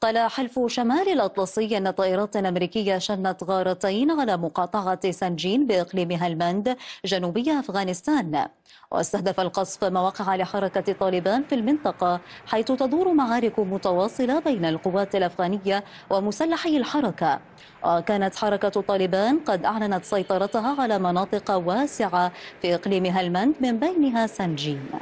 قال حلف شمال الأطلسي أن طائرات أمريكية شنت غارتين على مقاطعة سانجين بإقليم هلمند جنوبي أفغانستان واستهدف القصف مواقع لحركة طالبان في المنطقة حيث تدور معارك متواصلة بين القوات الأفغانية ومسلحي الحركة وكانت حركة طالبان قد أعلنت سيطرتها على مناطق واسعة في إقليم هلمند من بينها سانجين